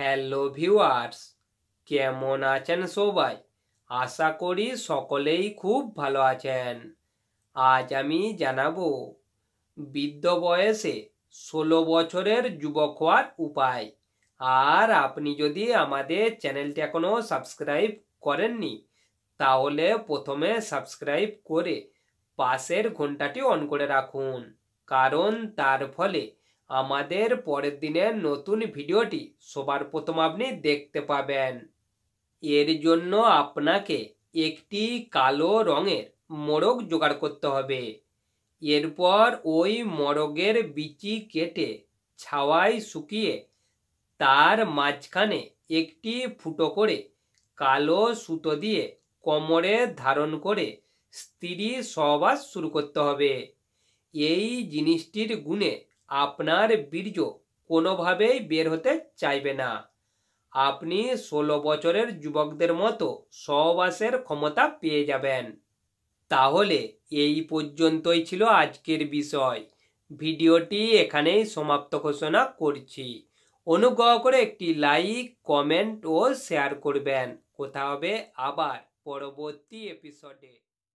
hello viewers কেমন আছেন সবাই আশা করি সকলেই খুব ভালো আছেন আজ আমি জানাবো বৃদ্ধ বয়সে ষোলো বছরের যুবক হওয়ার উপায় আর আপনি যদি আমাদের চ্যানেলটি এখনও সাবস্ক্রাইব করেননি তাহলে প্রথমে সাবস্ক্রাইব করে পাশের ঘন্টাটি অন করে রাখুন কারণ তার ফলে আমাদের পরের দিনের নতুন ভিডিওটি সবার প্রথম আপনি দেখতে পাবেন এর জন্য আপনাকে একটি কালো রঙের মোরগ জোগাড় করতে হবে এরপর ওই মোরগের বিচি কেটে ছাওয়ায় শুকিয়ে তার মাঝখানে একটি ফুটো করে কালো সুতো দিয়ে কোমরে ধারণ করে স্ত্রী সহবাস শুরু করতে হবে এই জিনিসটির গুণে আপনার বীর্য কোনোভাবেই বের হতে চাইবে না আপনি ষোলো বছরের যুবকদের মতো সহবাসের ক্ষমতা পেয়ে যাবেন তাহলে এই পর্যন্তই ছিল আজকের বিষয় ভিডিওটি এখানেই সমাপ্ত ঘোষণা করছি অনুগ্রহ করে একটি লাইক কমেন্ট ও শেয়ার করবেন কোথা হবে আবার পরবর্তী এপিসোডে